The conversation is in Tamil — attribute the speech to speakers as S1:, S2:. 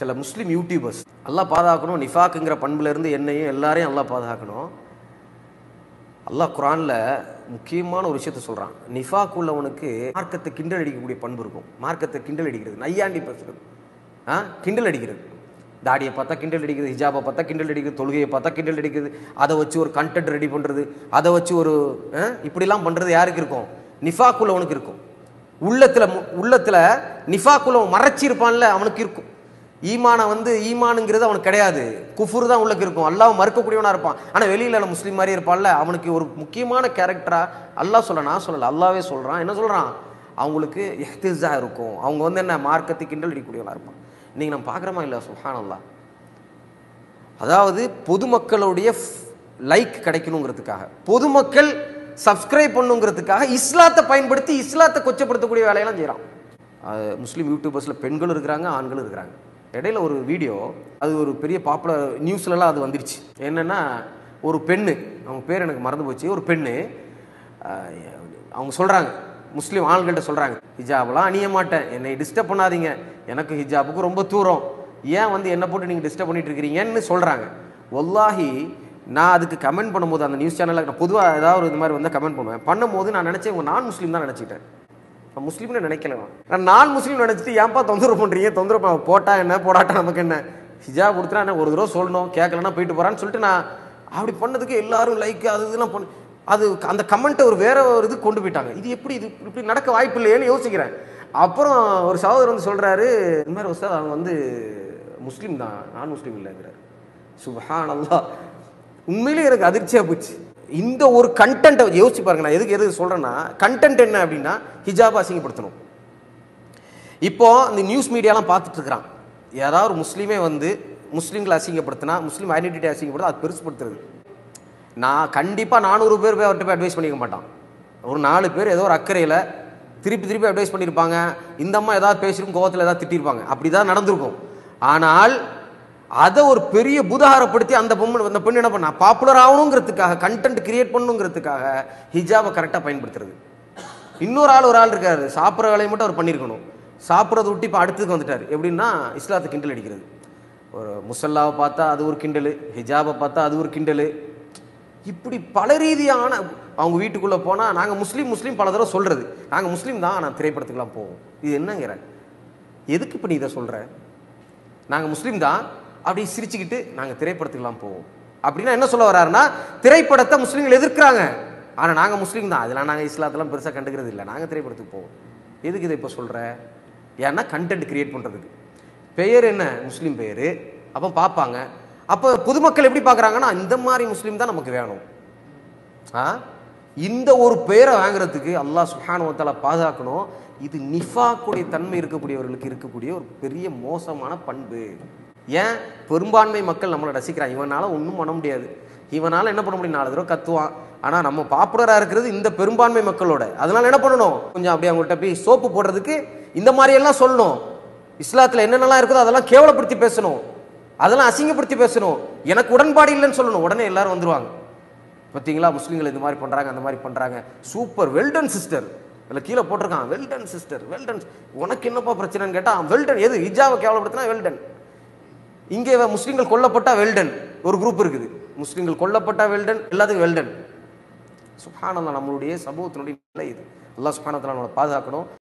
S1: சில முஸ்லீம் யூடியூபர்ஸ் நல்லா பாதுகாக்கணும் நிஃபாக்குங்கிற பண்புலேருந்து என்னையும் எல்லாரையும் நல்லா பாதுகாக்கணும் அல்லாஹ் குரானில் முக்கியமான ஒரு விஷயத்த சொல்கிறான் நிஃபாக் உள்ளவனுக்கு மார்க்கத்தை கிண்டல் அடிக்கக்கூடிய பண்பு இருக்கும் மார்க்கத்தை கிண்டல் அடிக்கிறது நையாண்டி பேசுகிறது ஆ கிண்டல் அடிக்கிறது தாடியை பார்த்தா கிண்டல் அடிக்கிறது ஹிஜாபை பார்த்தா கிண்டல் அடிக்கிறது தொழுகையை பார்த்தா கிண்டல் அடிக்கிறது அதை வச்சு ஒரு கண்டென்ட் ரெடி பண்ணுறது அதை வச்சு ஒரு இப்படிலாம் பண்ணுறது யாருக்கு இருக்கும் நிஃபாக்குள்ளவனுக்கு இருக்கும் உள்ளத்தில் உள்ளத்தில் நிஃபாக்குள்ளவன் மறைச்சிருப்பான்ல அவனுக்கு இருக்கும் ஈமானை வந்து ஈமானுங்கிறது அவனுக்கு கிடையாது குஃபுர் தான் உள்ளக்கு இருக்கும் அல்லாஹ் மறுக்கக்கூடியவனாக இருப்பான் ஆனால் வெளியில் அவன் முஸ்லீம் மாதிரி இருப்பான்ல அவனுக்கு ஒரு முக்கியமான கேரக்டராக அல்லாஹ் சொல்ல நான் சொல்லலை அல்லாவே சொல்கிறான் என்ன சொல்கிறான் அவங்களுக்கு எஹ்திஸாக இருக்கும் அவங்க வந்து என்ன மார்க்கத்தை கிண்டல் அடிக்கூடியவனாக இருப்பான் இன்னைக்கு நம்ம பார்க்குறோமா இல்லை சுஹான் அல்லா அதாவது பொதுமக்களுடைய லைக் கிடைக்கணுங்கிறதுக்காக பொதுமக்கள் சப்ஸ்கிரைப் பண்ணுங்கிறதுக்காக இஸ்லாத்தை பயன்படுத்தி இஸ்லாத்தை கொச்சப்படுத்தக்கூடிய வேலையெல்லாம் செய்கிறான் முஸ்லீம் யூடியூபர்ஸில் பெண்களும் இருக்கிறாங்க ஆண்களும் இருக்கிறாங்க இடையில ஒரு வீடியோ அது ஒரு பெரிய பாப்புலர் நியூஸ்லலாம் அது வந்துருச்சு என்னென்னா ஒரு பெண்ணு அவங்க பேர் எனக்கு மறந்து போச்சு ஒரு பெண்ணு அவங்க சொல்கிறாங்க முஸ்லீம் ஆண்கள்கிட்ட சொல்கிறாங்க ஹிஜாப்லாம் அணிய மாட்டேன் என்னை டிஸ்டர்ப் பண்ணாதீங்க எனக்கு ஹிஜாபுக்கு ரொம்ப தூரம் ஏன் வந்து என்னை போட்டு நீங்கள் டிஸ்டர்ப் பண்ணிட்டு இருக்கிறீங்கன்னு சொல்கிறாங்க ஒல்லாஹி நான் அதுக்கு கமெண்ட் பண்ணும்போது அந்த நியூஸ் சேனலில் நான் பொதுவாக ஏதாவது ஒரு இது மாதிரி வந்து கமெண்ட் பண்ணுவேன் பண்ணும்போது நான் நினச்சேன் உங்கள் நான் முஸ்லீம் தான் நினச்சிக்கிட்டேன் நான் முஸ்லீம்னு நினைக்கலாம் நான் நான் முஸ்லீம் நினைச்சிட்டு ஏன்ப்பா தொந்தரவு பண்ணுறீங்க தொந்தரவு போட்டா என்ன போடாட்டா நமக்கு என்ன ஹிஜா கொடுத்துனா என்ன ஒரு தடவை சொல்லணும் கேட்கலன்னா போயிட்டு போகிறான்னு சொல்லிட்டு நான் அப்படி பண்ணதுக்கு எல்லாரும் லைக் அது இதெல்லாம் பண்ணு அது அந்த கமெண்ட்டை ஒரு வேற ஒரு இது கொண்டு போயிட்டாங்க இது எப்படி இது இப்படி நடக்க வாய்ப்பு இல்லையேன்னு யோசிக்கிறேன் அப்புறம் ஒரு சகோதரர் வந்து சொல்கிறாரு இந்த மாதிரி ஒரு அவங்க வந்து முஸ்லீம் தான் நான் முஸ்லீம் இல்லைங்கிறார் சுபஹான் அல்லா உண்மையிலே எனக்கு அதிர்ச்சியாக போச்சு இந்த ஒரு கண்டென்ட்டை யோசிச்சு பாருங்க நான் எதுக்கு எதுக்கு சொல்கிறேன்னா கண்டென்ட் என்ன அப்படின்னா ஹிஜாப் அசிங்கப்படுத்தணும் இப்போ இந்த நியூஸ் மீடியாலாம் பார்த்துட்ருக்குறான் ஒரு முஸ்லீமே வந்து முஸ்லீம்களை அசிங்கப்படுத்தினா முஸ்லீம் ஐடென்டிட்டி அசிங்கப்படுத்தா அது பெருசுப்படுத்துறது நான் கண்டிப்பாக நானூறு பேர் போய் அவர்கிட்ட போய் அட்வைஸ் பண்ணிக்க மாட்டான் ஒரு நாலு பேர் ஏதோ ஒரு அக்கறையில் திருப்பி திருப்பி அட்வைஸ் பண்ணியிருப்பாங்க இந்த அம்மா ஏதாவது பேசியிருக்கும் கோவத்தில் ஏதாவது திட்டிருப்பாங்க அப்படி தான் நடந்திருக்கும் ஆனால் அதை ஒரு பெரிய புதாகரப்படுத்தி அந்த பொம்மை அந்த பெண் என்ன பண்ணா பாப்புலர் ஆகணுங்கிறதுக்காக கண்டென்ட் கிரியேட் பண்ணணுங்கிறதுக்காக ஹிஜாபை கரெக்டாக பயன்படுத்துறது இன்னொரு ஆள் ஒரு ஆள் இருக்காரு சாப்பிட்ற வேலையை மட்டும் அவர் பண்ணியிருக்கணும் சாப்பிட்றத விட்டு இப்போ அடுத்ததுக்கு வந்துட்டார் எப்படின்னா இஸ்லாத்தை கிண்டல் அடிக்கிறது ஒரு முசல்லாவை பார்த்தா அது ஒரு கிண்டல் ஹிஜாபை பார்த்தா அது ஒரு கிண்டல் இப்படி பல ரீதியான அவங்க வீட்டுக்குள்ளே போனால் நாங்கள் முஸ்லீம் முஸ்லீம் பல தடவை சொல்கிறது நாங்கள் முஸ்லீம் தான் நான் திரைப்படத்துக்குலாம் போவோம் இது என்னங்கிற எதுக்கு இப்போ நீ இதை சொல்கிற நாங்கள் முஸ்லீம் தான் அப்படி சிரிச்சுக்கிட்டு நாங்கள் திரைப்படத்துக்கெல்லாம் போவோம் அப்படின்னா என்ன சொல்ல வர்றாருன்னா திரைப்படத்தை முஸ்லீம்கள் எதிர்க்கிறாங்க ஆனால் நாங்கள் முஸ்லீம் தான் அதெல்லாம் நாங்கள் இஸ்லாத்தெல்லாம் பெருசாக கண்டுக்கிறது இல்லை நாங்கள் திரைப்படத்துக்கு போவோம் எதுக்கு இதை இப்போ சொல்கிற ஏன்னா கண்டென்ட் கிரியேட் பண்ணுறதுக்கு பெயர் என்ன முஸ்லீம் பெயர் அப்போ பார்ப்பாங்க அப்போ பொதுமக்கள் எப்படி பார்க்குறாங்கன்னா இந்த மாதிரி முஸ்லீம் தான் நமக்கு வேணும் ஆ இந்த ஒரு பெயரை வாங்குறதுக்கு அல்லா சுஹானுவத்தால் பாதுகாக்கணும் இது நிஃபாக்குடைய தன்மை இருக்கக்கூடியவர்களுக்கு இருக்கக்கூடிய ஒரு பெரிய மோசமான பண்பு ஏன் பெரும்பான்மை மக்கள் நம்மளை ரசிக்கிறான் இவனால் ஒன்றும் பண்ண முடியாது இவனால் என்ன பண்ண முடியும் நாலு தடவை கத்துவான் ஆனால் நம்ம பாப்புலராக இருக்கிறது இந்த பெரும்பான்மை மக்களோட அதனால் என்ன பண்ணணும் கொஞ்சம் அப்படியே அவங்கள்ட்ட போய் சோப்பு போடுறதுக்கு இந்த மாதிரியெல்லாம் சொல்லணும் இஸ்லாத்தில் என்னென்னலாம் இருக்குதோ அதெல்லாம் கேவலப்படுத்தி பேசணும் அதெல்லாம் அசிங்கப்படுத்தி பேசணும் எனக்கு உடன்பாடு இல்லைன்னு சொல்லணும் உடனே எல்லாரும் வந்துருவாங்க பார்த்தீங்களா முஸ்லீம்கள் இந்த மாதிரி பண்ணுறாங்க அந்த மாதிரி பண்ணுறாங்க சூப்பர் வெல்டன் சிஸ்டர் இல்லை கீழே போட்டிருக்கான் வெல்டன் சிஸ்டர் வெல்டன் உனக்கு என்னப்பா பிரச்சனைன்னு கேட்டால் வெல்டன் எது இஜாவை கேவலப்படுத்தினா வெல்டன் இங்கே முஸ்லீம்கள் கொல்லப்பட்டா வெல்டன் ஒரு குரூப் இருக்குது முஸ்லீம்கள் கொல்லப்பட்டா வெல்டன் எல்லாத்துக்கும் வெல்டன் சுபானந்தா நம்மளுடைய சமூகத்தினுடைய நிலை இது அல்லா சுபானத்தலா நம்மளை பாதுகாக்கணும்